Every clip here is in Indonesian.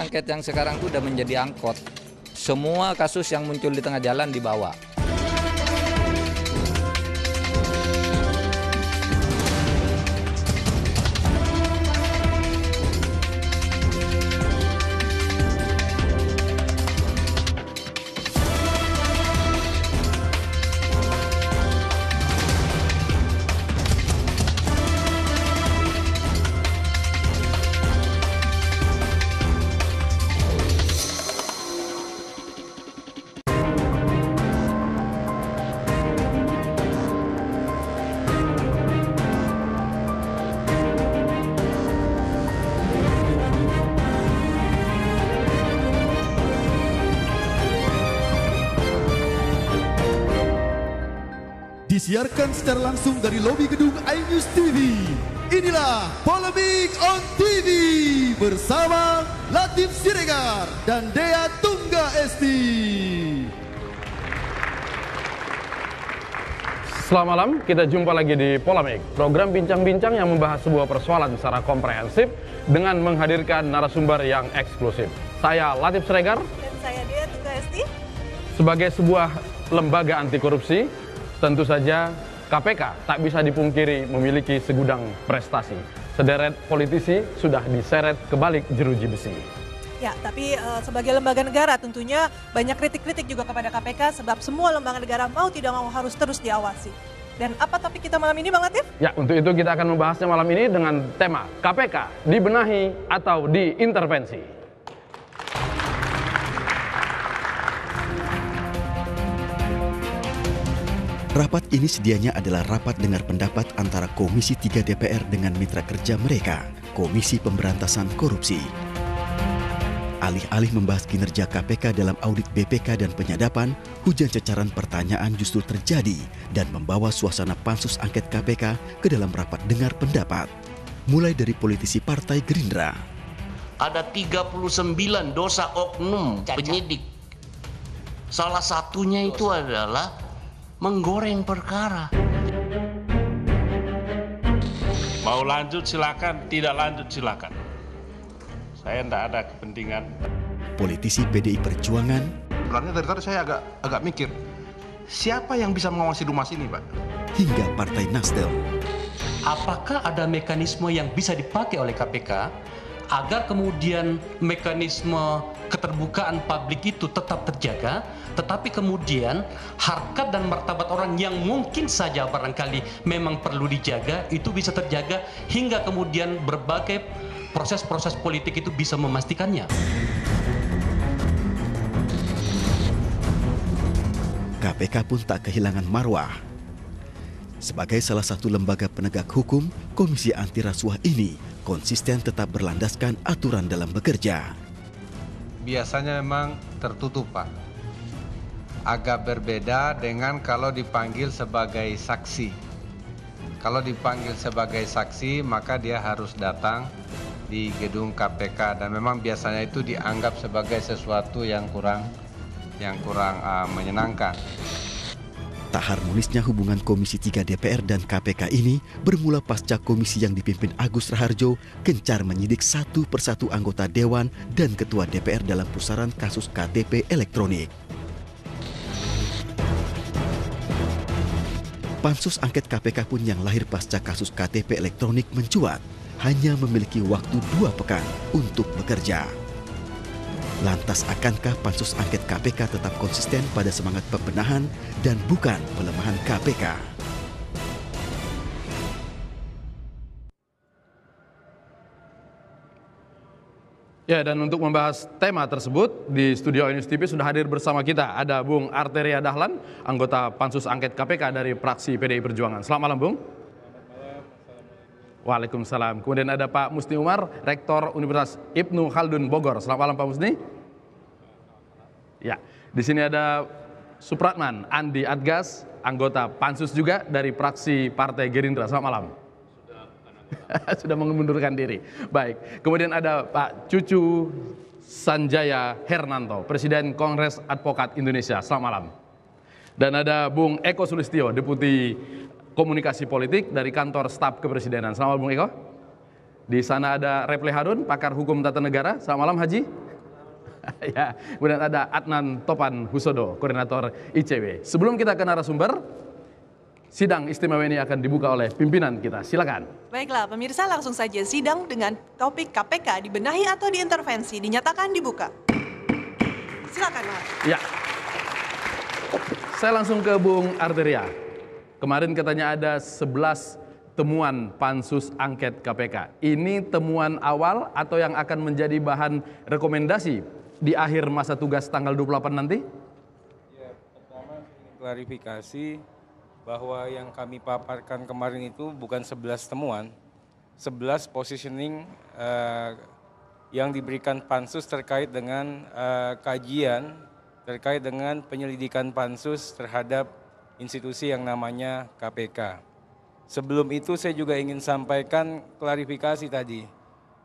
angket yang sekarang itu udah menjadi angkot. Semua kasus yang muncul di tengah jalan dibawa. Disiarkan secara langsung dari lobi gedung iNews TV. Inilah Polemik on TV bersama Latif Siregar dan Dea Tungga Esti. Selamat malam, kita jumpa lagi di Polemik, program bincang-bincang yang membahas sebuah persoalan secara komprehensif dengan menghadirkan narasumber yang eksklusif. Saya Latif Siregar. Dan saya Dea Tungga Esti. Sebagai sebuah lembaga anti korupsi, Tentu saja KPK tak bisa dipungkiri memiliki segudang prestasi. Sederet politisi sudah diseret ke balik jeruji besi. Ya, tapi uh, sebagai lembaga negara tentunya banyak kritik-kritik juga kepada KPK sebab semua lembaga negara mau tidak mau harus terus diawasi. Dan apa topik kita malam ini Bang Latif? Ya, untuk itu kita akan membahasnya malam ini dengan tema KPK dibenahi atau diintervensi. Rapat ini sedianya adalah rapat dengar pendapat antara Komisi 3 DPR dengan mitra kerja mereka, Komisi Pemberantasan Korupsi. Alih-alih membahas kinerja KPK dalam audit BPK dan penyadapan, hujan cecaran pertanyaan justru terjadi dan membawa suasana pansus angket KPK ke dalam rapat dengar pendapat. Mulai dari politisi Partai Gerindra. Ada 39 dosa oknum penyidik. Salah satunya itu adalah menggoreng perkara. Mau lanjut silakan, tidak lanjut silakan. Saya tidak ada kepentingan. Politisi PDI Perjuangan. Sebenarnya dari tadi saya agak agak mikir, siapa yang bisa mengawasi rumah sini, Pak? Hingga Partai Nasdem. Apakah ada mekanisme yang bisa dipakai oleh KPK agar kemudian mekanisme keterbukaan publik itu tetap terjaga, tetapi kemudian harkat dan martabat orang yang mungkin saja barangkali memang perlu dijaga itu bisa terjaga hingga kemudian berbagai proses-proses politik itu bisa memastikannya. KPK pun tak kehilangan marwah sebagai salah satu lembaga penegak hukum, Komisi Anti Rasuah ini konsisten tetap berlandaskan aturan dalam bekerja. Biasanya memang tertutup, Pak. Agak berbeda dengan kalau dipanggil sebagai saksi. Kalau dipanggil sebagai saksi, maka dia harus datang di gedung KPK dan memang biasanya itu dianggap sebagai sesuatu yang kurang yang kurang uh, menyenangkan. Tak harmonisnya hubungan Komisi 3 DPR dan KPK ini bermula pasca komisi yang dipimpin Agus Raharjo gencar menyidik satu persatu anggota Dewan dan Ketua DPR dalam pusaran kasus KTP elektronik. Pansus angket KPK pun yang lahir pasca kasus KTP elektronik mencuat, hanya memiliki waktu dua pekan untuk bekerja. Lantas akankah pansus angket KPK tetap konsisten pada semangat pembenahan dan bukan pelemahan KPK? Ya, dan untuk membahas tema tersebut, di studio Inus TV sudah hadir bersama kita. Ada Bung Arteria Dahlan, anggota Pansus Angket KPK dari fraksi PDI Perjuangan. Selamat malam, Bung. Waalaikumsalam. Kemudian ada Pak Musni Umar, Rektor Universitas Ibnu Khaldun Bogor. Selamat malam Pak Musni. Ya, di sini ada Supratman Andi Adgas, anggota Pansus juga dari fraksi Partai Gerindra. Selamat malam. Sudah, mengundurkan diri. Baik. Kemudian ada Pak Cucu Sanjaya Hernanto, Presiden Kongres Advokat Indonesia. Selamat malam. Dan ada Bung Eko Sulistio, Deputi Komunikasi Politik dari kantor staf kepresidenan. Selamat malam Bung Eko. Di sana ada Reply Harun, pakar hukum tata negara. Selamat malam Haji. ya, kemudian ada Adnan Topan Husodo, koordinator ICW. Sebelum kita ke narasumber, sidang istimewa ini akan dibuka oleh pimpinan kita. Silakan. Baiklah, pemirsa langsung saja sidang dengan topik KPK dibenahi atau diintervensi dinyatakan dibuka. Silakan, Mas. Ya. Saya langsung ke Bung Arteria. Kemarin katanya ada 11 temuan pansus angket KPK. Ini temuan awal atau yang akan menjadi bahan rekomendasi di akhir masa tugas tanggal 28 nanti? Ya, pertama klarifikasi bahwa yang kami paparkan kemarin itu bukan 11 temuan, 11 positioning uh, yang diberikan pansus terkait dengan uh, kajian terkait dengan penyelidikan pansus terhadap institusi yang namanya KPK. Sebelum itu saya juga ingin sampaikan klarifikasi tadi.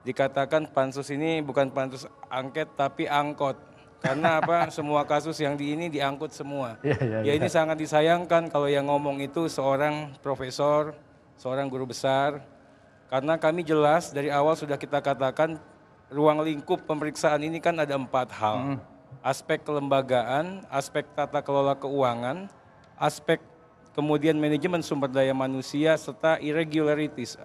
Dikatakan pansus ini bukan pansus angket tapi angkot. Karena apa? semua kasus yang di ini diangkut semua. Iya, iya, ya, ya, ya. ya ini sangat disayangkan kalau yang ngomong itu seorang profesor, seorang guru besar. Karena kami jelas dari awal sudah kita katakan ruang lingkup pemeriksaan ini kan ada empat hal. Hmm. Aspek kelembagaan, aspek tata kelola keuangan, aspek kemudian manajemen sumber daya manusia serta irregularities,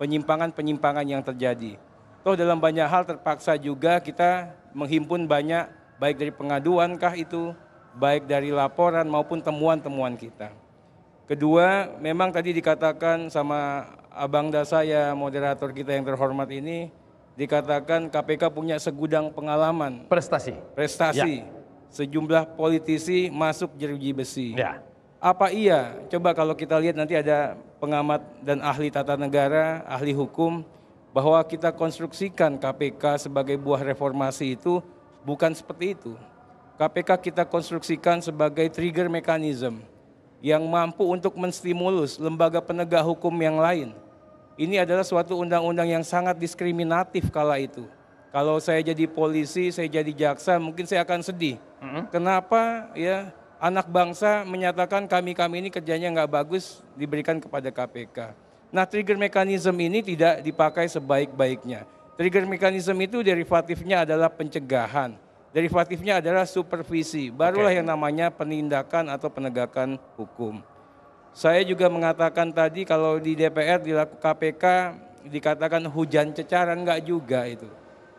penyimpangan-penyimpangan yang terjadi. Toh dalam banyak hal terpaksa juga kita menghimpun banyak baik dari pengaduan kah itu, baik dari laporan maupun temuan-temuan kita. Kedua, memang tadi dikatakan sama abang dasa ya moderator kita yang terhormat ini, dikatakan KPK punya segudang pengalaman. Prestasi. Prestasi. Ya. Sejumlah politisi masuk jeruji besi. Ya. Apa iya? Coba kalau kita lihat nanti ada pengamat dan ahli tata negara, ahli hukum, bahwa kita konstruksikan KPK sebagai buah reformasi itu bukan seperti itu. KPK kita konstruksikan sebagai trigger mechanism yang mampu untuk menstimulus lembaga penegak hukum yang lain. Ini adalah suatu undang-undang yang sangat diskriminatif kala itu. Kalau saya jadi polisi, saya jadi jaksa, mungkin saya akan sedih. Mm -hmm. Kenapa ya anak bangsa menyatakan kami-kami ini kerjanya nggak bagus diberikan kepada KPK. Nah trigger mekanisme ini tidak dipakai sebaik-baiknya. Trigger mekanisme itu derivatifnya adalah pencegahan. Derivatifnya adalah supervisi, barulah okay. yang namanya penindakan atau penegakan hukum. Saya juga mengatakan tadi kalau di DPR dilakukan KPK dikatakan hujan cecaran nggak juga itu.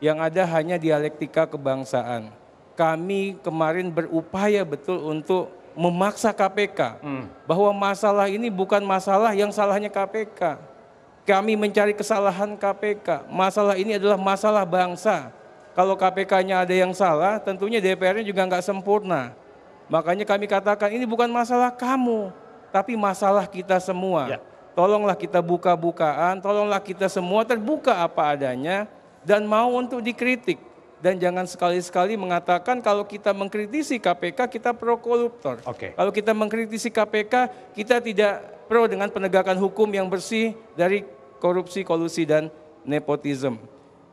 Yang ada hanya dialektika kebangsaan kami kemarin berupaya betul untuk memaksa KPK hmm. bahwa masalah ini bukan masalah yang salahnya KPK. Kami mencari kesalahan KPK. Masalah ini adalah masalah bangsa. Kalau KPK-nya ada yang salah, tentunya DPR-nya juga nggak sempurna. Makanya kami katakan ini bukan masalah kamu, tapi masalah kita semua. Ya. Tolonglah kita buka-bukaan, tolonglah kita semua terbuka apa adanya dan mau untuk dikritik dan jangan sekali-sekali mengatakan kalau kita mengkritisi KPK kita pro koruptor. Okay. Kalau kita mengkritisi KPK kita tidak pro dengan penegakan hukum yang bersih dari korupsi, kolusi dan nepotisme.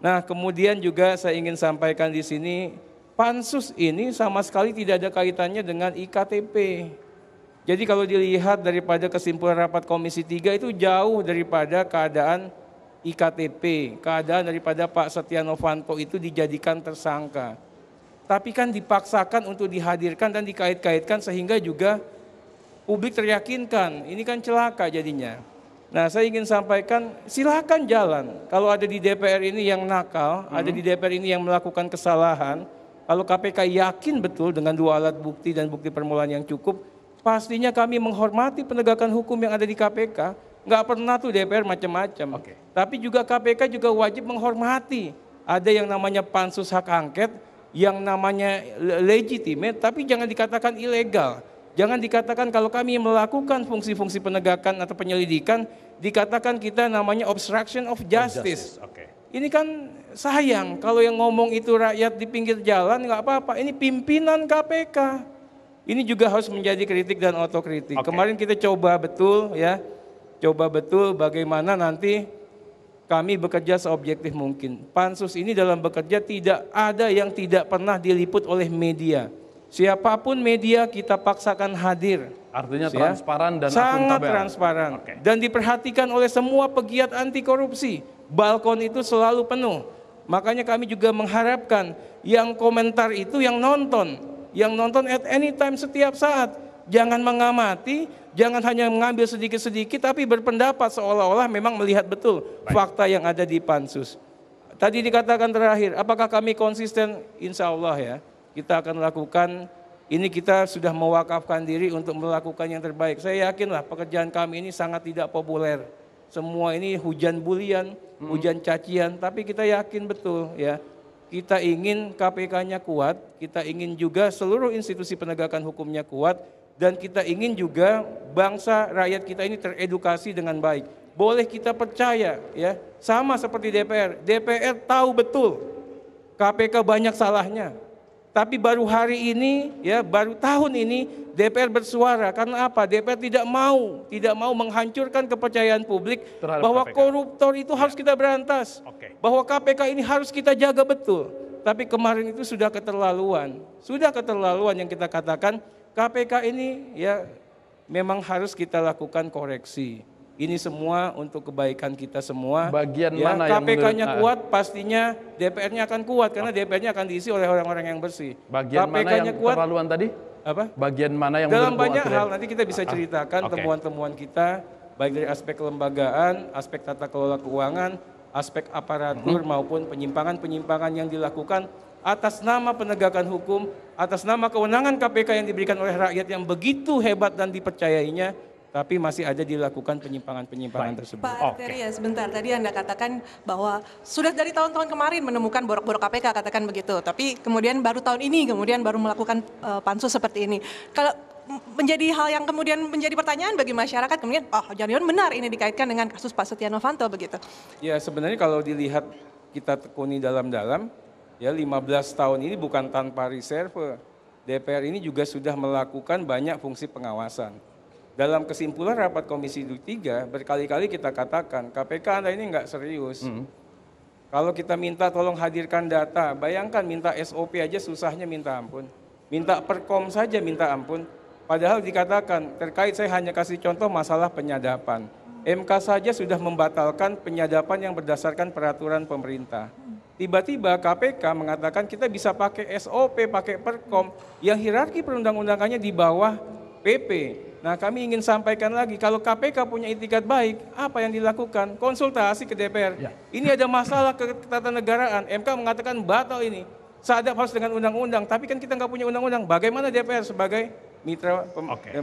Nah, kemudian juga saya ingin sampaikan di sini pansus ini sama sekali tidak ada kaitannya dengan IKTP. Jadi kalau dilihat daripada kesimpulan rapat komisi 3 itu jauh daripada keadaan IKTP, keadaan daripada Pak Setia Novanto itu dijadikan tersangka. Tapi kan dipaksakan untuk dihadirkan dan dikait-kaitkan sehingga juga publik teryakinkan, ini kan celaka jadinya. Nah saya ingin sampaikan silahkan jalan. Kalau ada di DPR ini yang nakal, hmm. ada di DPR ini yang melakukan kesalahan, kalau KPK yakin betul dengan dua alat bukti dan bukti permulaan yang cukup, pastinya kami menghormati penegakan hukum yang ada di KPK, Nggak pernah tuh DPR macam-macam. Okay. Tapi juga KPK juga wajib menghormati. Ada yang namanya pansus hak angket, yang namanya legitimate, tapi jangan dikatakan ilegal. Jangan dikatakan kalau kami melakukan fungsi-fungsi penegakan atau penyelidikan, dikatakan kita namanya obstruction of justice. Of justice. Okay. Ini kan sayang kalau yang ngomong itu rakyat di pinggir jalan nggak apa-apa. Ini pimpinan KPK. Ini juga harus menjadi kritik dan otokritik. Okay. Kemarin kita coba betul ya coba betul bagaimana nanti kami bekerja seobjektif mungkin. Pansus ini dalam bekerja tidak ada yang tidak pernah diliput oleh media. Siapapun media kita paksakan hadir. Artinya Siap? Ya. transparan dan sangat akuntabel. transparan okay. dan diperhatikan oleh semua pegiat anti korupsi. Balkon itu selalu penuh. Makanya kami juga mengharapkan yang komentar itu yang nonton, yang nonton at any time setiap saat. Jangan mengamati, Jangan hanya mengambil sedikit-sedikit tapi berpendapat seolah-olah memang melihat betul fakta yang ada di pansus. Tadi dikatakan terakhir, apakah kami konsisten? Insya Allah ya, kita akan lakukan. Ini kita sudah mewakafkan diri untuk melakukan yang terbaik. Saya yakinlah pekerjaan kami ini sangat tidak populer. Semua ini hujan bulian, hmm. hujan cacian, tapi kita yakin betul ya kita ingin KPK-nya kuat, kita ingin juga seluruh institusi penegakan hukumnya kuat, dan kita ingin juga bangsa rakyat kita ini teredukasi dengan baik. Boleh kita percaya ya, sama seperti DPR. DPR tahu betul KPK banyak salahnya. Tapi baru hari ini ya, baru tahun ini DPR bersuara karena apa? DPR tidak mau, tidak mau menghancurkan kepercayaan publik Terhadap bahwa KPK. koruptor itu ya. harus kita berantas. Okay. Bahwa KPK ini harus kita jaga betul. Tapi kemarin itu sudah keterlaluan. Sudah keterlaluan yang kita katakan KPK ini ya memang harus kita lakukan koreksi. Ini semua untuk kebaikan kita semua. Bagian ya, mana KPK-nya ah, kuat, pastinya DPR-nya akan kuat karena ah. DPR-nya akan diisi oleh orang-orang yang bersih. Bagian mana yang kuat, tadi? Apa? Bagian mana yang Dalam banyak hal nanti kita bisa ah, ceritakan temuan temuan-temuan kita baik dari aspek kelembagaan, aspek tata kelola keuangan, aspek aparatur -hmm. maupun penyimpangan-penyimpangan yang dilakukan atas nama penegakan hukum, atas nama kewenangan KPK yang diberikan oleh rakyat yang begitu hebat dan dipercayainya, tapi masih ada dilakukan penyimpangan-penyimpangan tersebut. Pak Arteria, ya, sebentar tadi Anda katakan bahwa sudah dari tahun-tahun kemarin menemukan borok-borok KPK katakan begitu, tapi kemudian baru tahun ini kemudian baru melakukan uh, pansus seperti ini. Kalau menjadi hal yang kemudian menjadi pertanyaan bagi masyarakat kemudian oh jangan benar ini dikaitkan dengan kasus Pak Setia Novanto begitu. Ya sebenarnya kalau dilihat kita tekuni dalam-dalam Ya 15 tahun ini bukan tanpa reserve. DPR ini juga sudah melakukan banyak fungsi pengawasan. Dalam kesimpulan rapat Komisi 3 berkali-kali kita katakan KPK Anda ini nggak serius. Hmm. Kalau kita minta tolong hadirkan data, bayangkan minta SOP aja susahnya minta ampun. Minta perkom saja minta ampun. Padahal dikatakan terkait saya hanya kasih contoh masalah penyadapan. MK saja sudah membatalkan penyadapan yang berdasarkan peraturan pemerintah tiba-tiba KPK mengatakan kita bisa pakai SOP, pakai Perkom yang hierarki perundang-undangannya di bawah PP. Nah, kami ingin sampaikan lagi kalau KPK punya itikat baik, apa yang dilakukan? Konsultasi ke DPR. Ya. Ini ada masalah ketatanegaraan. MK mengatakan batal ini. Sadap harus dengan undang-undang, tapi kan kita nggak punya undang-undang. Bagaimana DPR sebagai mitra pem okay.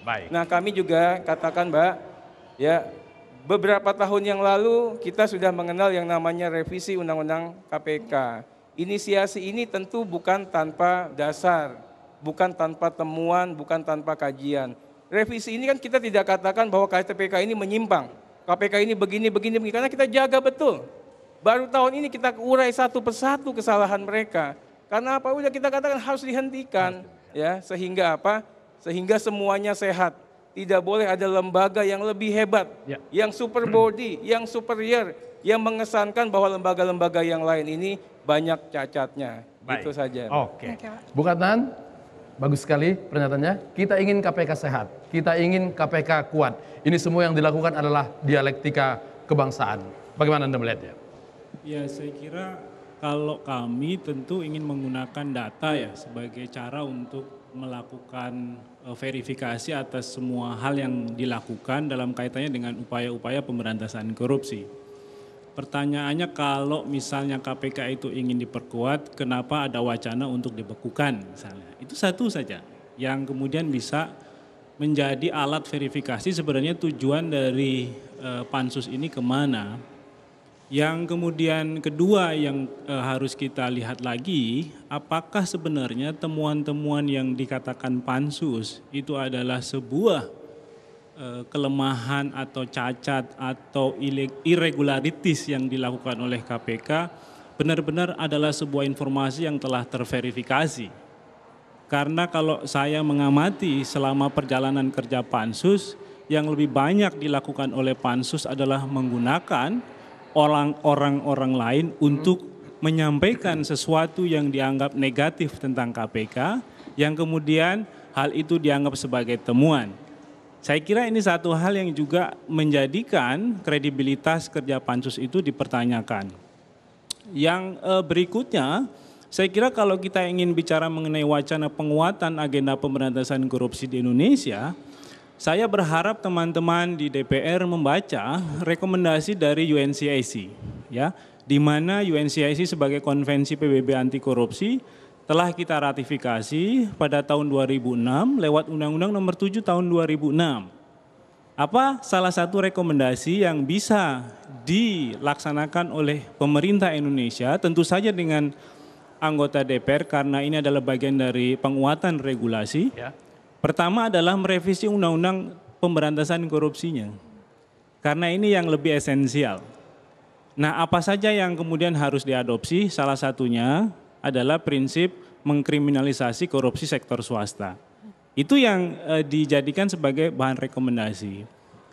Baik. Nah, kami juga katakan, Mbak, ya beberapa tahun yang lalu kita sudah mengenal yang namanya revisi Undang-Undang KPK. Inisiasi ini tentu bukan tanpa dasar, bukan tanpa temuan, bukan tanpa kajian. Revisi ini kan kita tidak katakan bahwa KPK ini menyimpang. KPK ini begini, begini, begini, karena kita jaga betul. Baru tahun ini kita urai satu persatu kesalahan mereka. Karena apa? Udah kita katakan harus dihentikan. ya Sehingga apa? Sehingga semuanya sehat tidak boleh ada lembaga yang lebih hebat, ya. yang super hmm. body, yang superior, yang mengesankan bahwa lembaga-lembaga yang lain ini banyak cacatnya. Gitu Baik. Itu saja. Oke. Okay. Bukan bagus sekali pernyataannya. Kita ingin KPK sehat, kita ingin KPK kuat. Ini semua yang dilakukan adalah dialektika kebangsaan. Bagaimana Anda melihatnya? Ya, saya kira kalau kami tentu ingin menggunakan data ya sebagai cara untuk melakukan Eh, verifikasi atas semua hal yang dilakukan dalam kaitannya dengan upaya-upaya pemberantasan korupsi. Pertanyaannya kalau misalnya KPK itu ingin diperkuat, kenapa ada wacana untuk dibekukan misalnya? Itu satu saja yang kemudian bisa menjadi alat verifikasi sebenarnya tujuan dari e, pansus ini kemana yang kemudian kedua yang e, harus kita lihat lagi, apakah sebenarnya temuan-temuan yang dikatakan pansus itu adalah sebuah e, kelemahan atau cacat atau irregularities yang dilakukan oleh KPK benar-benar adalah sebuah informasi yang telah terverifikasi. Karena kalau saya mengamati selama perjalanan kerja pansus, yang lebih banyak dilakukan oleh pansus adalah menggunakan orang-orang lain untuk menyampaikan sesuatu yang dianggap negatif tentang KPK yang kemudian hal itu dianggap sebagai temuan. Saya kira ini satu hal yang juga menjadikan kredibilitas kerja pansus itu dipertanyakan. Yang eh, berikutnya, saya kira kalau kita ingin bicara mengenai wacana penguatan agenda pemberantasan korupsi di Indonesia, saya berharap teman-teman di DPR membaca rekomendasi dari UNCIC, ya, di mana UNCIC sebagai konvensi PBB anti korupsi telah kita ratifikasi pada tahun 2006 lewat Undang-Undang Nomor 7 Tahun 2006. Apa salah satu rekomendasi yang bisa dilaksanakan oleh pemerintah Indonesia tentu saja dengan anggota DPR karena ini adalah bagian dari penguatan regulasi. Ya Pertama adalah merevisi undang-undang pemberantasan korupsinya. Karena ini yang lebih esensial. Nah, apa saja yang kemudian harus diadopsi? Salah satunya adalah prinsip mengkriminalisasi korupsi sektor swasta. Itu yang e, dijadikan sebagai bahan rekomendasi.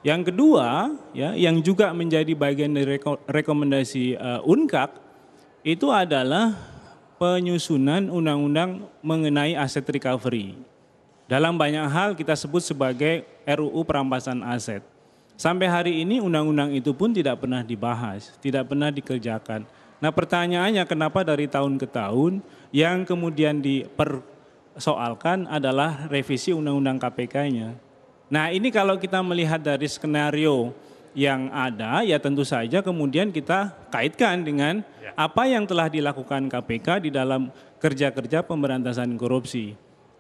Yang kedua, ya, yang juga menjadi bagian dari reko rekomendasi e, eh, UNCAK itu adalah penyusunan undang-undang mengenai aset recovery. Dalam banyak hal kita sebut sebagai RUU perampasan aset. Sampai hari ini undang-undang itu pun tidak pernah dibahas, tidak pernah dikerjakan. Nah pertanyaannya kenapa dari tahun ke tahun yang kemudian dipersoalkan adalah revisi undang-undang KPK-nya. Nah ini kalau kita melihat dari skenario yang ada ya tentu saja kemudian kita kaitkan dengan ya. apa yang telah dilakukan KPK di dalam kerja-kerja pemberantasan korupsi.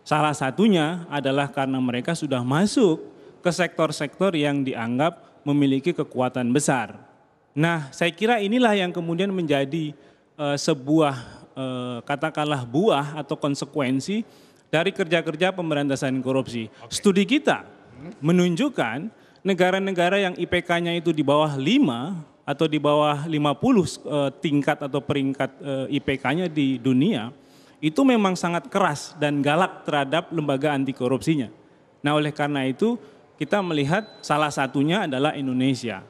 Salah satunya adalah karena mereka sudah masuk ke sektor-sektor yang dianggap memiliki kekuatan besar. Nah, saya kira inilah yang kemudian menjadi uh, sebuah uh, katakanlah buah atau konsekuensi dari kerja-kerja pemberantasan korupsi. Okay. Studi kita menunjukkan negara-negara yang IPK-nya itu di bawah 5 atau di bawah 50 uh, eh, tingkat atau peringkat uh, IPK-nya di dunia itu memang sangat keras dan galak terhadap lembaga anti korupsinya. Nah, oleh karena itu kita melihat salah satunya adalah Indonesia.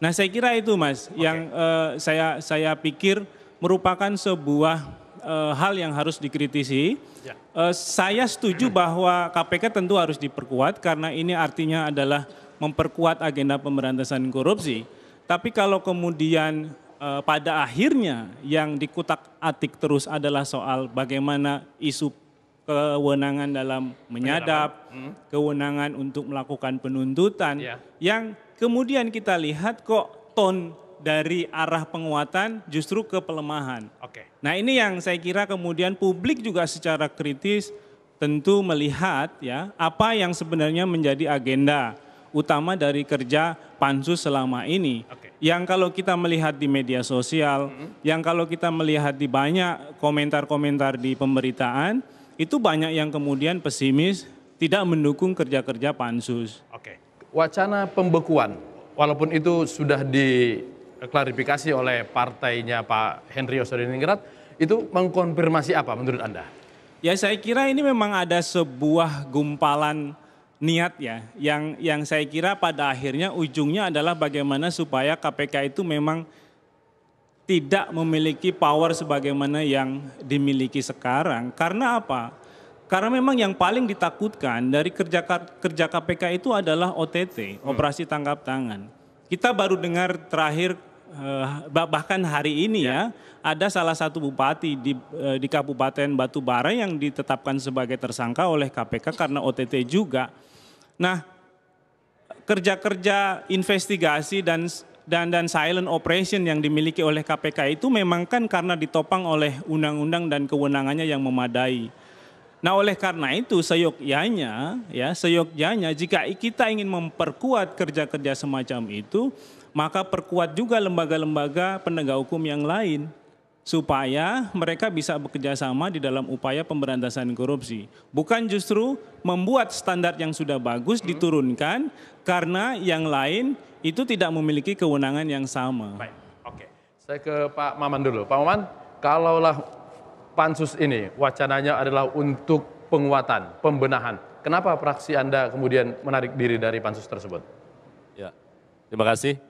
Nah, saya kira itu Mas okay. yang uh, saya saya pikir merupakan sebuah uh, hal yang harus dikritisi. Ya. Uh, saya setuju bahwa KPK tentu harus diperkuat karena ini artinya adalah memperkuat agenda pemberantasan korupsi. Tapi kalau kemudian uh, pada akhirnya yang dikutak-atik terus adalah soal bagaimana isu kewenangan dalam menyadap, hmm. kewenangan untuk melakukan penuntutan yeah. yang kemudian kita lihat kok ton dari arah penguatan justru ke pelemahan. Oke. Okay. Nah, ini yang saya kira kemudian publik juga secara kritis tentu melihat ya apa yang sebenarnya menjadi agenda utama dari kerja pansus selama ini. Okay. Yang kalau kita melihat di media sosial, mm -hmm. yang kalau kita melihat di banyak komentar-komentar di pemberitaan, itu banyak yang kemudian pesimis, tidak mendukung kerja-kerja pansus. Oke. Okay. Wacana pembekuan, walaupun itu sudah diklarifikasi oleh partainya Pak Henry Osorinigrat, itu mengkonfirmasi apa menurut Anda? Ya saya kira ini memang ada sebuah gumpalan niat ya yang yang saya kira pada akhirnya ujungnya adalah bagaimana supaya KPK itu memang tidak memiliki power sebagaimana yang dimiliki sekarang. Karena apa? Karena memang yang paling ditakutkan dari kerja kerja KPK itu adalah OTT, hmm. operasi tangkap tangan. Kita baru dengar terakhir eh, bahkan hari ini ya, ya ada salah satu bupati di eh, di Kabupaten Batubara yang ditetapkan sebagai tersangka oleh KPK karena OTT juga. Nah, kerja-kerja investigasi dan dan dan silent operation yang dimiliki oleh KPK itu memang kan karena ditopang oleh undang-undang dan kewenangannya yang memadai. Nah, oleh karena itu seyogyanya ya, seyogyanya jika kita ingin memperkuat kerja-kerja semacam itu, maka perkuat juga lembaga-lembaga penegak hukum yang lain supaya mereka bisa bekerja sama di dalam upaya pemberantasan korupsi. Bukan justru membuat standar yang sudah bagus hmm. diturunkan karena yang lain itu tidak memiliki kewenangan yang sama. Baik, oke. Saya ke Pak Maman dulu. Pak Maman, kalaulah pansus ini wacananya adalah untuk penguatan, pembenahan. Kenapa praksi Anda kemudian menarik diri dari pansus tersebut? Ya, terima kasih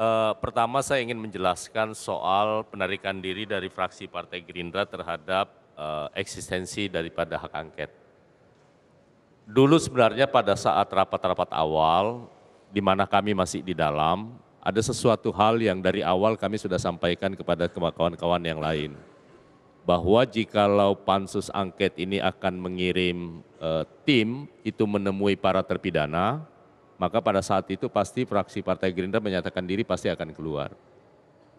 uh, pertama saya ingin menjelaskan soal penarikan diri dari fraksi Partai Gerindra terhadap uh, eksistensi daripada hak angket. Dulu sebenarnya pada saat rapat-rapat awal, di mana kami masih di dalam, ada sesuatu hal yang dari awal kami sudah sampaikan kepada kawan-kawan yang lain. Bahwa jikalau pansus angket ini akan mengirim uh, tim, itu menemui para terpidana, maka pada saat itu pasti fraksi Partai Gerindra menyatakan diri pasti akan keluar.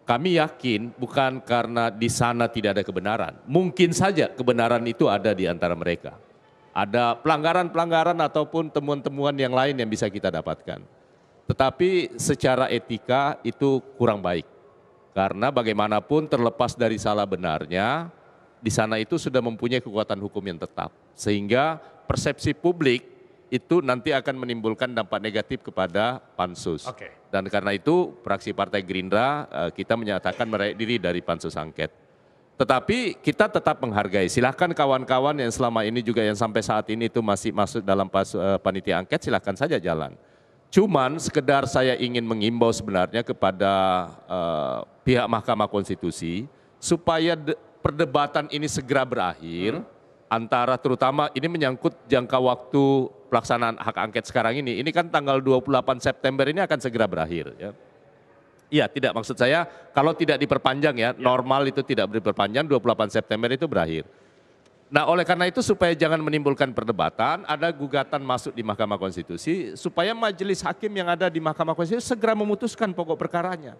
Kami yakin bukan karena di sana tidak ada kebenaran. Mungkin saja kebenaran itu ada di antara mereka. Ada pelanggaran-pelanggaran ataupun temuan-temuan yang lain yang bisa kita dapatkan. Tetapi secara etika itu kurang baik. Karena bagaimanapun terlepas dari salah benarnya, di sana itu sudah mempunyai kekuatan hukum yang tetap. Sehingga persepsi publik itu nanti akan menimbulkan dampak negatif kepada pansus. Okay. Dan karena itu fraksi Partai Gerindra eh, kita menyatakan merayak diri dari pansus angket. Tetapi kita tetap menghargai. Silahkan kawan-kawan yang selama ini juga yang sampai saat ini itu masih masuk dalam eh, panitia angket silahkan saja jalan. Cuman sekedar saya ingin mengimbau sebenarnya kepada uh, pihak Mahkamah Konstitusi supaya perdebatan ini segera berakhir hmm. antara terutama ini menyangkut jangka waktu pelaksanaan hak angket sekarang ini, ini kan tanggal 28 September ini akan segera berakhir. Ya. Iya, tidak maksud saya kalau tidak diperpanjang ya, iya. normal itu tidak diperpanjang 28 September itu berakhir. Nah, oleh karena itu supaya jangan menimbulkan perdebatan, ada gugatan masuk di Mahkamah Konstitusi supaya majelis hakim yang ada di Mahkamah Konstitusi segera memutuskan pokok perkaranya.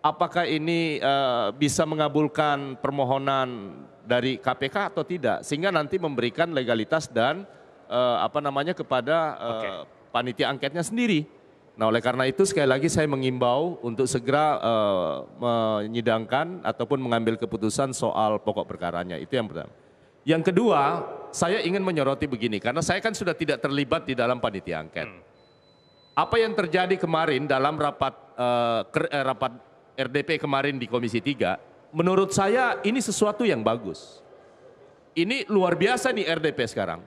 Apakah ini uh, bisa mengabulkan permohonan dari KPK atau tidak sehingga nanti memberikan legalitas dan uh, apa namanya kepada uh, eh, okay. panitia angketnya sendiri. Nah, oleh karena itu sekali lagi saya mengimbau untuk segera uh, menyidangkan ataupun mengambil keputusan soal pokok perkaranya. Itu yang pertama. Yang kedua, saya ingin menyoroti begini karena saya kan sudah tidak terlibat di dalam panitia angket. Hmm. Apa yang terjadi kemarin dalam rapat uh, rapat RDP kemarin di Komisi 3, menurut saya ini sesuatu yang bagus. Ini luar biasa nih RDP sekarang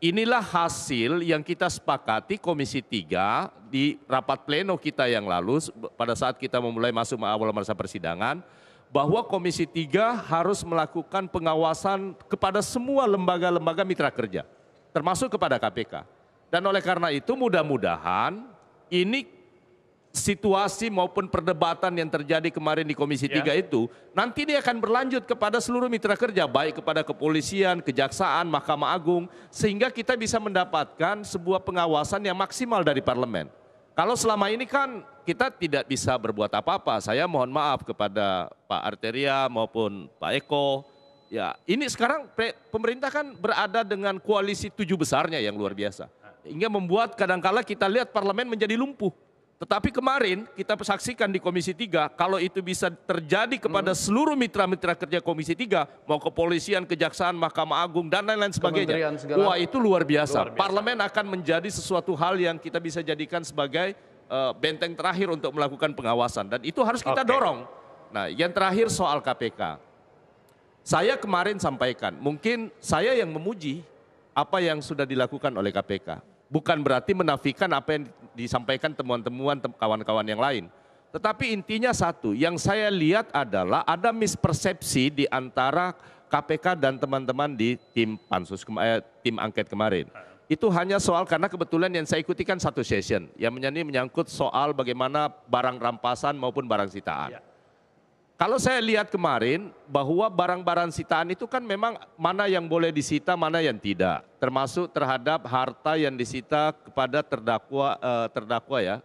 Inilah hasil yang kita sepakati Komisi 3 di rapat pleno kita yang lalu pada saat kita memulai masuk awal masa persidangan bahwa Komisi 3 harus melakukan pengawasan kepada semua lembaga-lembaga mitra kerja termasuk kepada KPK. Dan oleh karena itu mudah-mudahan ini situasi maupun perdebatan yang terjadi kemarin di Komisi yeah. 3 itu nanti dia akan berlanjut kepada seluruh mitra kerja baik kepada kepolisian, kejaksaan, Mahkamah Agung sehingga kita bisa mendapatkan sebuah pengawasan yang maksimal dari parlemen. Kalau selama ini kan kita tidak bisa berbuat apa-apa. Saya mohon maaf kepada Pak Arteria maupun Pak Eko. Ya, ini sekarang pemerintah kan berada dengan koalisi tujuh besarnya yang luar biasa. Hingga membuat kadangkala kita lihat parlemen menjadi lumpuh. Tetapi kemarin kita saksikan di Komisi 3, kalau itu bisa terjadi kepada hmm. seluruh mitra-mitra kerja Komisi 3, mau kepolisian, kejaksaan, Mahkamah Agung, dan lain-lain sebagainya. Wah itu luar biasa. luar biasa. Parlemen akan menjadi sesuatu hal yang kita bisa jadikan sebagai uh, benteng terakhir untuk melakukan pengawasan. Dan itu harus kita okay. dorong. Nah yang terakhir soal KPK. Saya kemarin sampaikan, mungkin saya yang memuji apa yang sudah dilakukan oleh KPK bukan berarti menafikan apa yang disampaikan temuan-temuan kawan-kawan yang lain. Tetapi intinya satu, yang saya lihat adalah ada mispersepsi di antara KPK dan teman-teman di tim pansus eh, tim angket kemarin. Itu hanya soal karena kebetulan yang saya ikuti kan satu session yang menyangkut soal bagaimana barang rampasan maupun barang sitaan. Ya. Kalau saya lihat kemarin bahwa barang-barang sitaan itu kan memang mana yang boleh disita, mana yang tidak. Termasuk terhadap harta yang disita kepada terdakwa eh, terdakwa ya.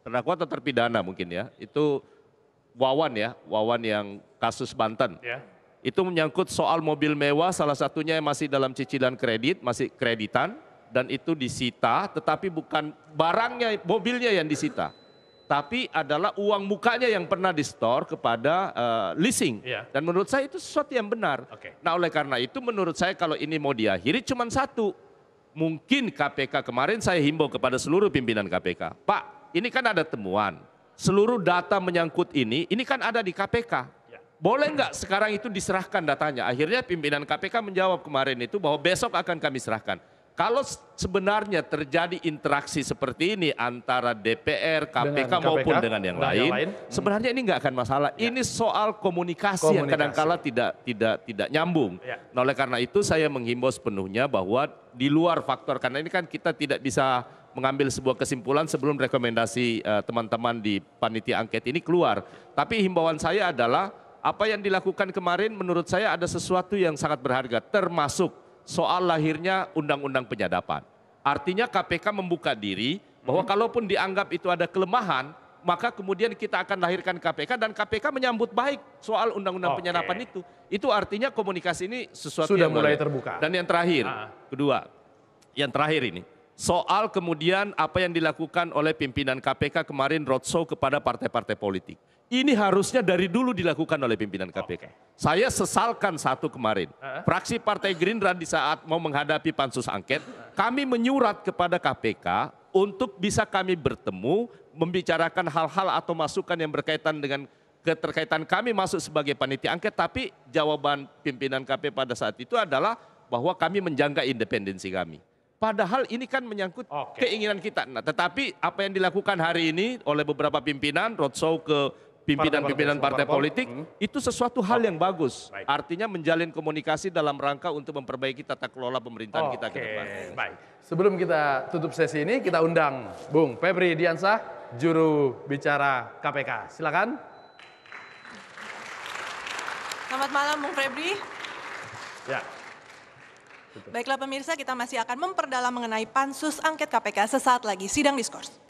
Terdakwa atau terpidana mungkin ya. Itu Wawan ya, Wawan yang kasus Banten. Ya. Itu menyangkut soal mobil mewah salah satunya yang masih dalam cicilan kredit, masih kreditan dan itu disita tetapi bukan barangnya mobilnya yang disita tapi adalah uang mukanya yang pernah di store kepada uh, leasing. Yeah. Dan menurut saya itu sesuatu yang benar. Okay. Nah oleh karena itu menurut saya kalau ini mau diakhiri cuma satu. Mungkin KPK kemarin saya himbau kepada seluruh pimpinan KPK. Pak ini kan ada temuan. Seluruh data menyangkut ini, ini kan ada di KPK. Ya. Boleh nggak sekarang itu diserahkan datanya? Akhirnya pimpinan KPK menjawab kemarin itu bahwa besok akan kami serahkan. Kalau sebenarnya terjadi interaksi seperti ini antara DPR, KPK dengan maupun dengan yang lain, yang lain, hmm. sebenarnya ini nggak akan masalah. Ya. Ini soal komunikasi, komunikasi. yang kadangkala tidak tidak tidak nyambung. Ya. Nah, oleh karena itu saya menghimbau sepenuhnya bahwa di luar faktor karena ini kan kita tidak bisa mengambil sebuah kesimpulan sebelum rekomendasi eh, teman-teman uh, teman -teman di panitia angket ini keluar. Tapi himbauan saya adalah apa yang dilakukan kemarin menurut saya ada sesuatu yang sangat berharga termasuk soal lahirnya undang-undang penyadapan. Artinya KPK membuka diri bahwa hmm. kalaupun dianggap itu ada kelemahan, maka kemudian kita akan lahirkan KPK dan KPK menyambut baik soal undang-undang okay. penyadapan itu. Itu artinya komunikasi ini sesuatu sudah yang mulai boleh. terbuka. Dan yang terakhir, nah. kedua, yang terakhir ini soal kemudian apa yang dilakukan oleh pimpinan KPK kemarin roadshow kepada partai-partai politik. Ini harusnya dari dulu dilakukan oleh pimpinan KPK. Oh. Saya sesalkan satu kemarin. Fraksi Partai Gerindra di saat mau menghadapi pansus angket, kami menyurat kepada KPK untuk bisa kami bertemu, membicarakan hal-hal atau masukan yang berkaitan dengan keterkaitan kami masuk sebagai panitia angket, tapi jawaban pimpinan KPK pada saat itu adalah bahwa kami menjaga independensi kami. Padahal ini kan menyangkut okay. keinginan kita. Nah, tetapi apa yang dilakukan hari ini oleh beberapa pimpinan roadshow ke pimpinan-pimpinan partai, politik hmm. itu sesuatu hal yang bagus. Baik. Artinya menjalin komunikasi dalam rangka untuk memperbaiki tata kelola pemerintahan oh, kita ke depan. Baik. Sebelum kita tutup sesi ini, kita undang Bung Febri Diansah, juru bicara KPK. Silakan. Selamat malam Bung Febri. Ya. Baiklah pemirsa, kita masih akan memperdalam mengenai pansus angket KPK sesaat lagi sidang diskurs.